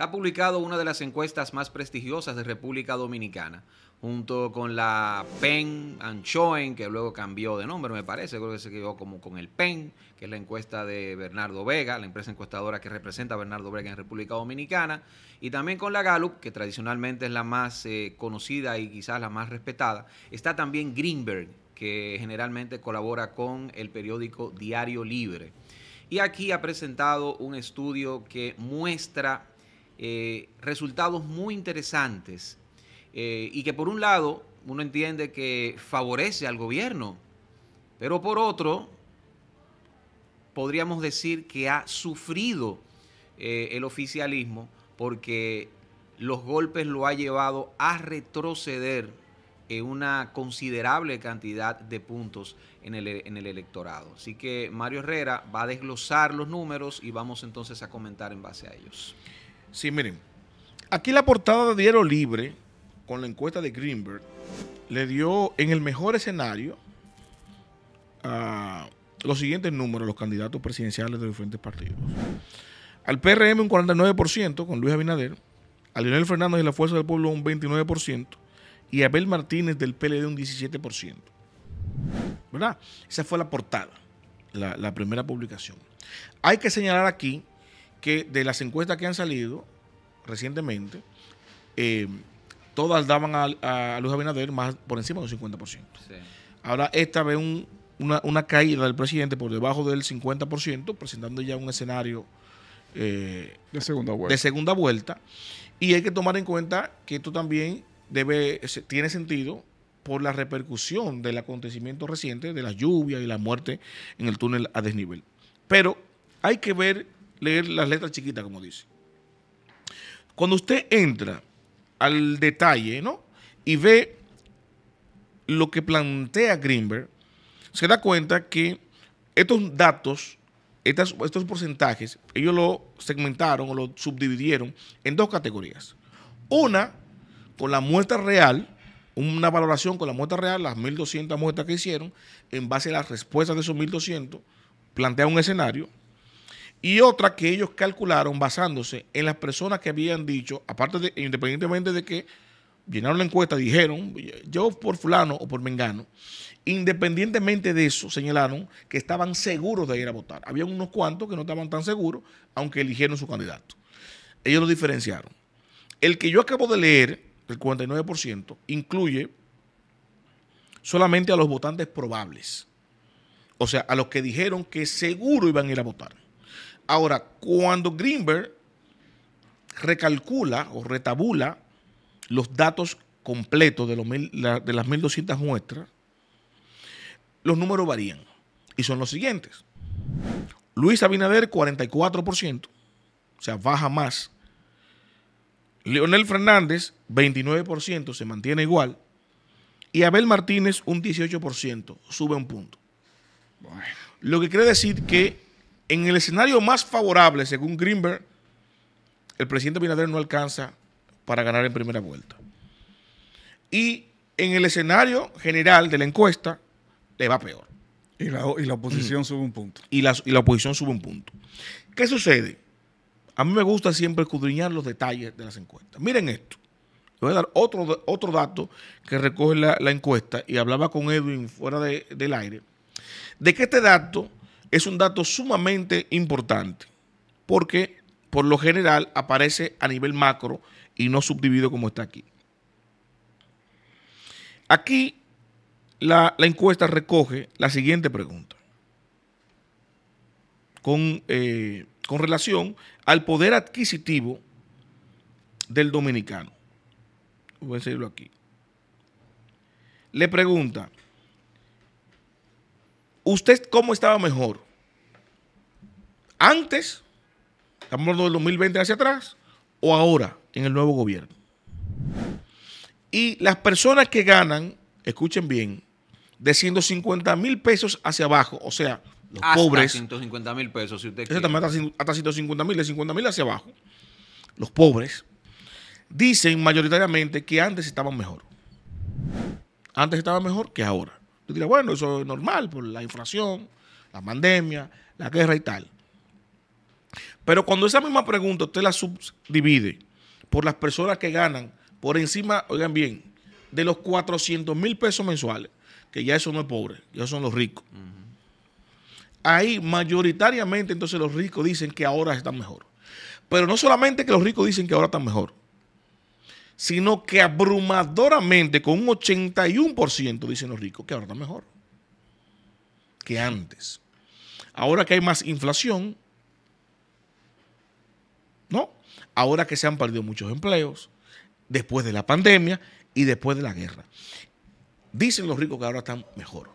ha publicado una de las encuestas más prestigiosas de República Dominicana, junto con la PEN Anchoen, que luego cambió de nombre, me parece, creo que se quedó como con el PEN, que es la encuesta de Bernardo Vega, la empresa encuestadora que representa a Bernardo Vega en República Dominicana, y también con la Gallup, que tradicionalmente es la más eh, conocida y quizás la más respetada. Está también Greenberg, que generalmente colabora con el periódico Diario Libre. Y aquí ha presentado un estudio que muestra eh, resultados muy interesantes eh, y que por un lado uno entiende que favorece al gobierno, pero por otro podríamos decir que ha sufrido eh, el oficialismo porque los golpes lo ha llevado a retroceder en una considerable cantidad de puntos en el electorado. Así que Mario Herrera va a desglosar los números y vamos entonces a comentar en base a ellos. Sí, miren. Aquí la portada de Diario Libre, con la encuesta de Greenberg, le dio en el mejor escenario a los siguientes números, los candidatos presidenciales de diferentes partidos. Al PRM un 49% con Luis Abinader, a Leonel Fernández de la Fuerza del Pueblo un 29% y a Abel Martínez del PLD un 17%. ¿Verdad? Esa fue la portada, la primera publicación. Hay que señalar aquí que de las encuestas que han salido recientemente, eh, todas daban a, Luis Abinader más por encima del 50%. Ahora esta ve una, caída del presidente por debajo del 50%, presentando ya un escenario eh, de, segunda vuelta. de segunda vuelta. Y hay que tomar en cuenta que esto también tiene sentido por la repercusión del acontecimiento reciente de las lluvias y la muerte en el túnel a desnivel. Pero hay que ver leer las letras chiquitas, como dice. Cuando usted entra al detalle, Y ve lo que plantea Greenberg, se da cuenta que estos datos, estas, estos porcentajes, ellos lo segmentaron o lo subdividieron en dos categorías. Una, con la muestra real, una valoración con la muestra real, las 1.200 muestras que hicieron, en base a las respuestas de esos 1.200, plantea un escenario y otra que ellos calcularon basándose en las personas que habían dicho, aparte de, independientemente de que llenaron la encuesta, dijeron, yo por fulano o por mengano, independientemente de eso, señalaron que estaban seguros de ir a votar. Había unos cuantos que no estaban tan seguros, aunque eligieron su candidato. Ellos lo diferenciaron. El que yo acabo de leer, el 49%, incluye solamente a los votantes probables. O sea, a los que dijeron que seguro iban a ir a votar. Ahora, cuando Greenberg recalcula o retabula los datos completos de, las 1.200 muestras, los números varían y son los siguientes. Luis Abinader, 44%, o sea, baja más. Leonel Fernández, 29%, se mantiene igual. Y Abel Martínez, un 18%, sube un punto. Lo que quiere decir que en el escenario más favorable, según Greenberg, el presidente Binader no alcanza para ganar en primera vuelta. Y en el escenario general de la encuesta, le va peor. Y la, oposición sube un punto. Y la, oposición sube un punto. ¿Qué sucede? A mí me gusta siempre escudriñar los detalles de las encuestas. Miren esto. voy a dar otro, otro dato que recoge la, encuesta y hablaba con Edwin fuera del aire, de que este dato es un dato sumamente importante porque por lo general aparece a nivel macro y no subdivido como está aquí. Aquí la, encuesta recoge la siguiente pregunta eh, con, relación al poder adquisitivo del dominicano. Voy a decirlo aquí. Le pregunta, ¿usted cómo estaba mejor? ¿Antes, estamos hablando del 2020 hacia atrás, o ahora, en el nuevo gobierno? Y las personas que ganan, escuchen bien, de 150 mil pesos hacia abajo, o sea, los hasta pobres. 150 mil pesos, si usted Hasta, hasta 150 mil, de 50 mil hacia abajo, los pobres, dicen mayoritariamente que antes estaban mejor. Antes estaban mejor que ahora. Tú dirá, bueno, eso es normal por la inflación, la pandemia, la guerra y tal. Pero cuando esa misma pregunta usted la subdivide por las personas que ganan por encima, oigan bien, de los 400 mil pesos mensuales, que ya eso no es pobre, ya son los ricos. Ahí mayoritariamente entonces los ricos dicen que ahora están mejor. Pero no solamente que los ricos dicen que ahora están mejor, sino que abrumadoramente con un 81% dicen los ricos que ahora están mejor que antes. Ahora que hay más inflación, ¿no? Ahora que se han perdido muchos empleos, después de la pandemia y después de la guerra. Dicen los ricos que ahora están mejor.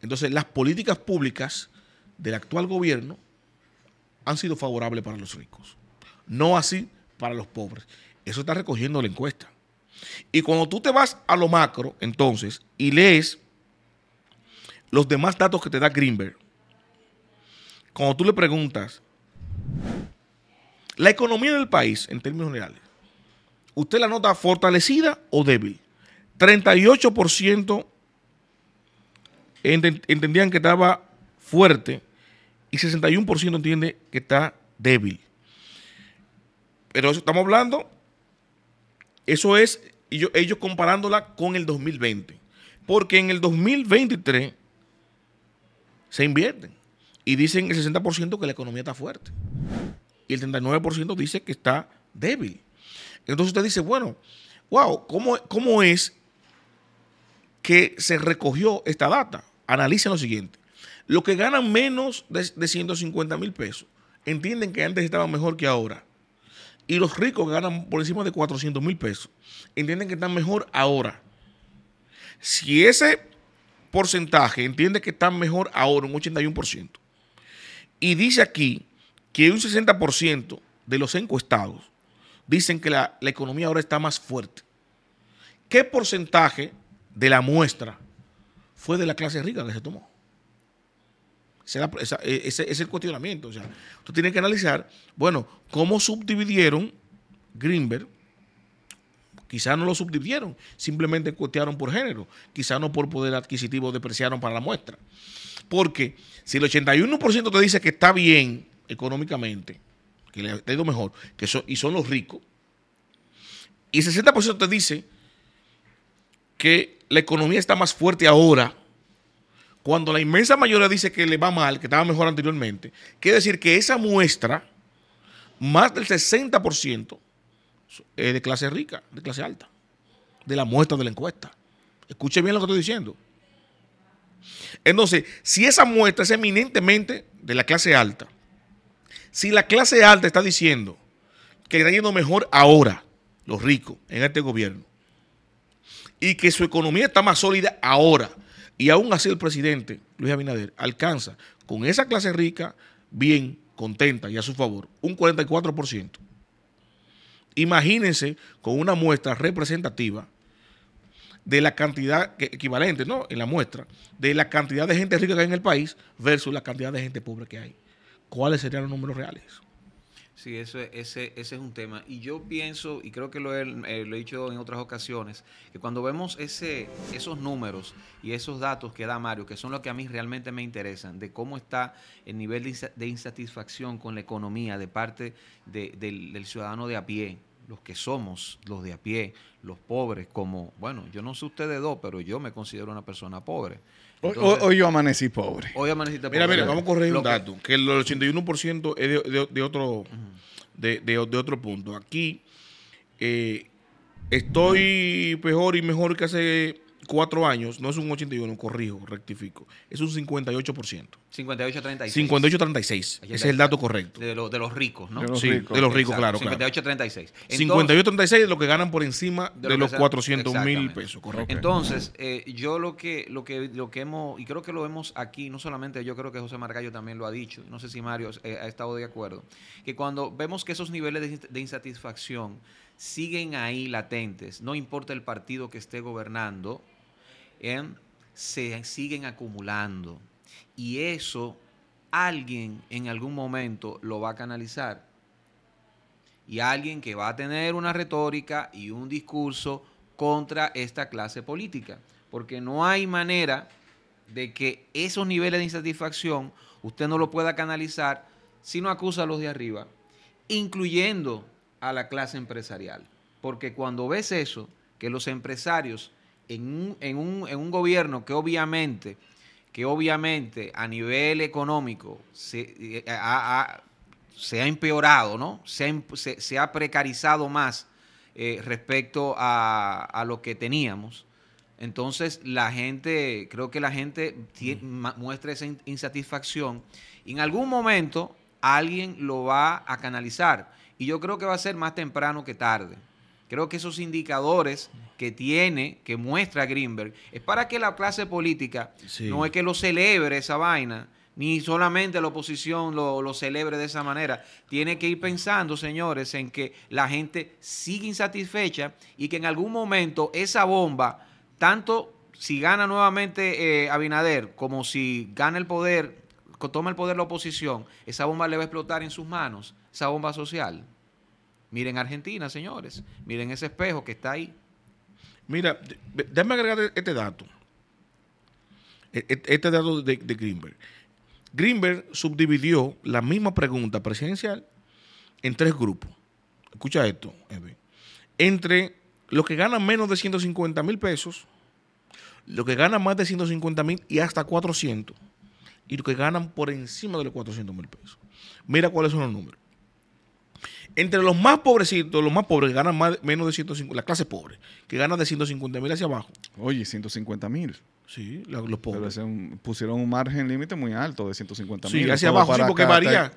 Entonces, las políticas públicas del actual gobierno han sido favorables para los ricos, no así para los pobres. Eso está recogiendo la encuesta. Y cuando tú te vas a lo macro, entonces, y lees los demás datos que te da Greenberg, cuando tú le preguntas la economía del país en términos generales, ¿usted la nota fortalecida o débil? 38% entendían que estaba fuerte y 61% entiende que está débil. Pero eso estamos hablando eso es ellos, comparándola con el 2020. Porque en el 2023 se invierten y dicen el 60% que la economía está fuerte y el 39% dice que está débil. Entonces usted dice, bueno, wow, ¿cómo, cómo es que se recogió esta data? Analicen lo siguiente. Los que ganan menos de, de 150 mil pesos entienden que antes estaban mejor que ahora. Y los ricos que ganan por encima de 400 mil pesos. Entienden que están mejor ahora. Si ese porcentaje entiende que están mejor ahora, un 81%, y dice aquí que un 60% de los encuestados dicen que la economía ahora está más fuerte. ¿Qué porcentaje de la muestra fue de la clase rica que se tomó? E, ese es, el cuestionamiento. O sea, tú tienes que analizar, bueno, cómo subdividieron Greenberg. Quizás no lo subdividieron, simplemente cuestearon por género, quizás no por poder adquisitivo depreciaron para la muestra. Porque si el 81% te dice que está bien económicamente, que le ha ido mejor, que y son los ricos, y el 60% te dice que la economía está más fuerte ahora cuando la inmensa mayoría dice que le va mal, que estaba mejor anteriormente, quiere decir que esa muestra, más del 60% es de clase rica, de clase alta, de la muestra de la encuesta. Escuche bien lo que estoy diciendo. Entonces, si esa muestra es eminentemente de la clase alta, si la clase alta está diciendo que está yendo mejor ahora, los ricos, en este gobierno, y que su economía está más sólida ahora, y aún así el presidente Luis Abinader alcanza con esa clase rica bien contenta y a su favor un 44%. Imagínense con una muestra representativa de la cantidad equivalente, ¿no? En la muestra, de la cantidad de gente rica que hay en el país versus la cantidad de gente pobre que hay. ¿Cuáles serían los números reales? Sí, eso, ese, ese es un tema. Y yo pienso, y creo que lo he, eh, lo he dicho en otras ocasiones, que cuando vemos ese, esos números y esos datos que da Mario, que son los que a mí realmente me interesan, de cómo está el nivel de, insatisfacción con la economía de parte del, del ciudadano de a pie, los que somos, los de a pie, los pobres, como, bueno, yo no sé de dos, pero yo me considero una persona pobre hoy, yo amanecí pobre. Hoy amanecí pobre. Mira, mira, vamos a correr un dato. Que, el 81% es de, otro, de, otro punto. Aquí eh, estoy peor y mejor que hace cuatro años, no es un 81, corrijo, rectifico, es un 58%. 58-36. 58-36, ese es el dato correcto. De, los ricos, ¿no? sí, de los ricos, claro. claro. 58-36. 58-36 es lo que ganan por encima de, los 400 mil pesos, correcto. Entonces, eh, yo lo que, lo, que, lo que hemos, y creo que lo vemos aquí, no solamente yo creo que José Margallo también lo ha dicho, no sé si Mario eh, ha estado de acuerdo, que cuando vemos que esos niveles de insatisfacción siguen ahí latentes, no importa el partido que esté gobernando, ¿eh? se siguen acumulando. Y eso alguien en algún momento lo va a canalizar. Y alguien que va a tener una retórica y un discurso contra esta clase política. Porque no hay manera de que esos niveles de insatisfacción usted no lo pueda canalizar si no acusa a los de arriba, incluyendo a la clase empresarial. Porque cuando ves eso, que los empresarios en un, en un, en un gobierno que obviamente, que obviamente a nivel económico se, eh, eh, ha empeorado, ¿no? Se, se, ha precarizado más eh, respecto a, lo que teníamos. Entonces, la gente, creo que la gente mm. muestra esa insatisfacción. en algún momento alguien lo va a canalizar. Y yo creo que va a ser más temprano que tarde. Creo que esos indicadores que tiene, que muestra Greenberg, es para que la clase política no es que lo celebre esa vaina, ni solamente la oposición lo, celebre de esa manera. Tiene que ir pensando, señores, en que la gente sigue insatisfecha y que en algún momento esa bomba, tanto si gana nuevamente eh, Abinader como si gana el poder, toma el poder la oposición, esa bomba le va a explotar en sus manos, esa bomba social. Miren Argentina, señores. Miren ese espejo que está ahí. Mira, déjame agregar este dato. E, e, este dato de, Greenberg. Greenberg subdividió la misma pregunta presidencial en tres grupos. Escucha esto, Entre los que ganan menos de 150 mil pesos, los que ganan más de 150 mil y hasta 400, y los que ganan por encima de los 400 mil pesos. Mira cuáles son los números. Entre los más pobrecitos, los más pobres ganan más, menos de 150, la clase pobre, que gana de 150 mil hacia abajo. Oye, 150 mil. Sí, los pobres. Pero pusieron un margen límite muy alto de 150 mil. Sí, hacia abajo, sí, porque varía.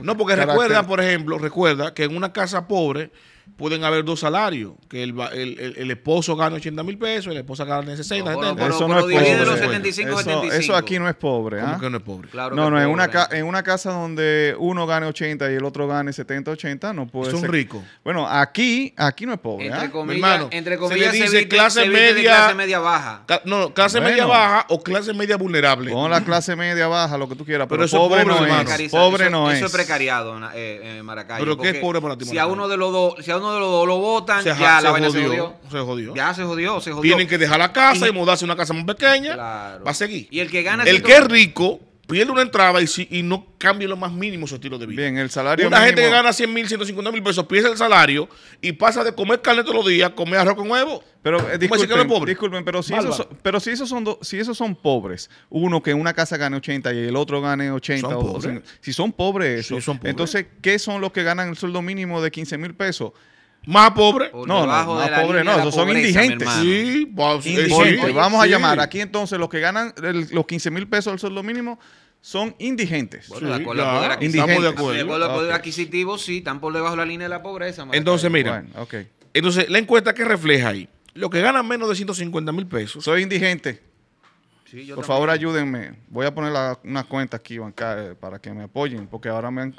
no, porque recuerda, por ejemplo, recuerda que en una casa pobre pueden haber dos salarios, que el, el, el, esposo gane 80 mil pesos, la esposa gane 60, no, 70. Pero, eso no es pobre. 75, eso, aquí no es pobre. ¿ah? que no es pobre? no, no, en, una en una casa donde uno gane 80 y el otro gane 70, 80, no puede ser. Es un rico. Bueno, aquí, aquí no es pobre. ¿ah? Entre comillas, hermano, entre comillas se, le dice clase, media, clase media baja. no, clase media baja o clase media vulnerable. Con la clase media baja, lo que tú quieras, pero, pero pobre, no es. Pobre no es. Eso es precariado, eh, eh, Maracay. ¿Pero qué es pobre para ti, Si a uno de los dos uno de los lo votan ya se la vaina jodió, se jodió. Se jodió. Ya se jodió, se jodió. Tienen que dejar la casa y, mudarse a una casa más pequeña. Va a seguir. Y el que gana. El que es rico pierde una entrada y, si, y no cambie lo más mínimo su estilo de vida. Bien, el salario Una gente que gana 100 mil, 150 mil pesos pierde el salario y pasa de comer carne todos los días, comer arroz con huevo. Pero eh, disculpen, disculpen, pero, si esos, pero si esos son si esos son pobres, uno que en una casa gane 80 y el otro gane 80, si son pobres, sí, son pobres, entonces, ¿qué son los que ganan el sueldo mínimo de 15 mil pesos? Más pobre. no, no, más pobre no, esos son indigentes. Sí, indigentes. Vamos a llamar aquí entonces los que ganan los 15 mil pesos del sueldo mínimo son indigentes. de acuerdo, Estamos de acuerdo. poder adquisitivo, sí, están por debajo de la línea de la pobreza. Entonces, mira, bueno, entonces la encuesta que refleja ahí, los que ganan menos de 150 mil pesos. son indigentes. Por favor, ayúdenme. Voy a poner unas cuentas aquí eh, para que me apoyen, porque ahora me,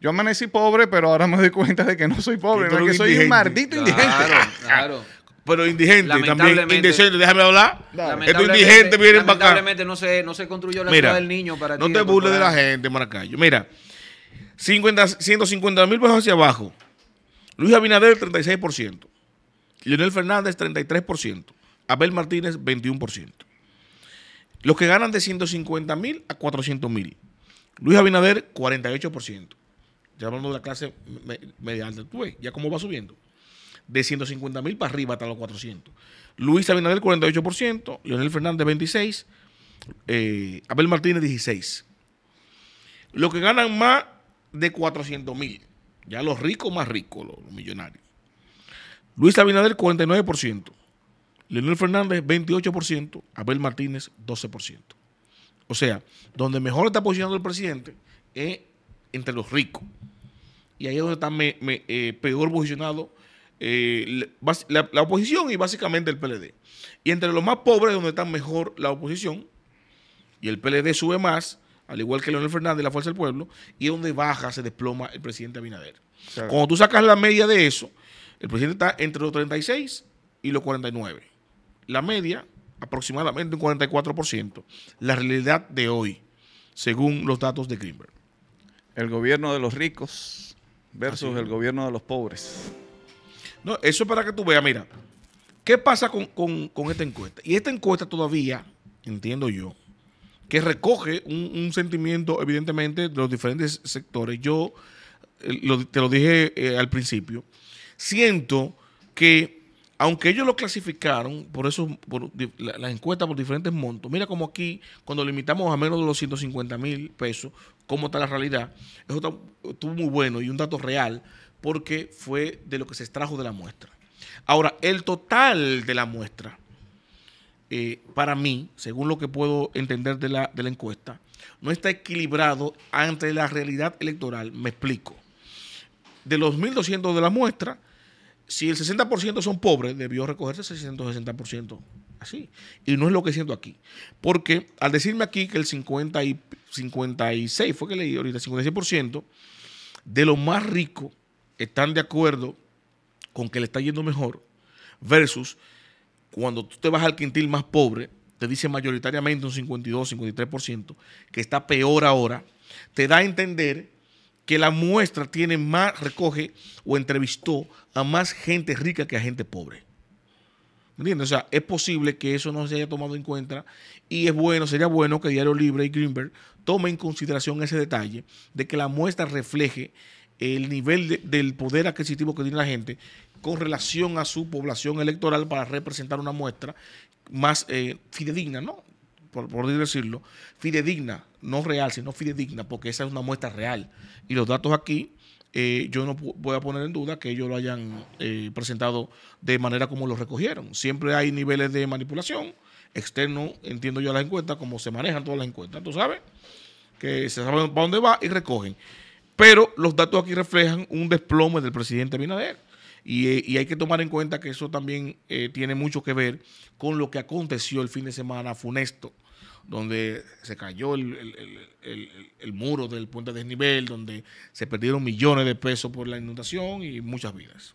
yo amanecí pobre, pero ahora me doy cuenta de que no soy pobre, porque soy un maldito indigente. Claro, claro. Pero indigente, también indecente, déjame hablar. Lamentablemente no se, construyó la Mira, del niño para no ti. No te burles de la gente, Maracayo. Mira, 150 mil pesos hacia abajo. Luis Abinader, 36%. Leonel Fernández, 33%. Abel Martínez, 21%. Los que ganan de 150 mil a 400 mil. Luis Abinader, 48%. Ya hablamos de la clase media alta. Tú ya cómo va subiendo. De 150 mil para arriba hasta los 400. Luis Abinader, 48%. Leonel Fernández, 26%. Eh, Abel Martínez, 16%. Los que ganan más de 400 mil. Ya los ricos más ricos, los, los millonarios. Luis Abinader, 49%. Leonel Fernández, 28%, Abel Martínez, 12%. O sea, donde mejor está posicionado el presidente es entre los ricos. Y ahí es donde está eh, peor posicionado eh, la, oposición y básicamente el PLD. Y entre los más pobres es donde está mejor la oposición. Y el PLD sube más, al igual que Leonel Fernández, y la Fuerza del Pueblo, y es donde baja, se desploma el presidente Abinader. Cuando tú sacas la media de eso, el presidente está entre los 36 y los 49 la media aproximadamente un 44%, la realidad de hoy, según los datos de Greenberg. El gobierno de los ricos versus el gobierno de los pobres. No, eso es para que tú veas, mira, ¿qué pasa con, esta encuesta? Y esta encuesta todavía, entiendo yo, que recoge un, sentimiento, evidentemente, de los diferentes sectores. Yo eh, te lo dije eh, al principio. Siento que aunque ellos lo clasificaron, por eso por las la encuesta por diferentes montos, mira como aquí, cuando limitamos a menos de los 150 mil pesos, cómo está la realidad, eso estuvo muy bueno y un dato real, porque fue de lo que se extrajo de la muestra. Ahora, el total de la muestra, eh, para mí, según lo que puedo entender de la encuesta, no está equilibrado ante la realidad electoral. Me explico. De los 1.200 de la muestra, si el 60% son pobres, debió recogerse ese 60% así. Y no es lo que siento aquí. Porque al decirme aquí que el 50 y 56, fue que leí ahorita, 56% de los más ricos están de acuerdo con que le está yendo mejor, versus cuando tú te vas al quintil más pobre, te dice mayoritariamente un 52, 53% que está peor ahora, te da a entender que la muestra tiene más, recoge o entrevistó a más gente rica que a gente pobre. ¿Entiendes? O sea, es posible que eso no se haya tomado en cuenta y es bueno, sería bueno que Diario Libre y Greenberg tomen en consideración ese detalle de que la muestra refleje el nivel del poder adquisitivo que tiene la gente con relación a su población electoral para representar una muestra más eh, fidedigna, ¿no? por, decirlo, fidedigna, no real, sino fidedigna, porque esa es una muestra real. Y los datos aquí, eh, yo no voy a poner en duda que ellos lo hayan eh, presentado de manera como lo recogieron. Siempre hay niveles de manipulación externo, entiendo yo las encuestas, como se manejan todas las encuestas, tú sabes, que se sabe para dónde va y recogen. Pero los datos aquí reflejan un desplome del presidente Binader eh, y, hay que tomar en cuenta que eso también eh, tiene mucho que ver con lo que aconteció el fin de semana funesto, donde se cayó el, muro del puente de desnivel, donde se perdieron millones de pesos por la inundación y muchas vidas.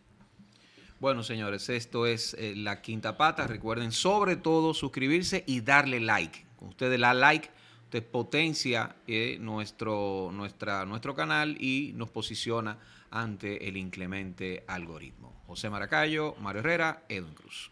Bueno, señores, esto es eh, La Quinta Pata. Recuerden sobre todo suscribirse y darle like. Con ustedes la like, usted potencia nuestro, nuestro canal y nos posiciona ante el inclemente algoritmo. José Maracayo, Mario Herrera, Edwin Cruz.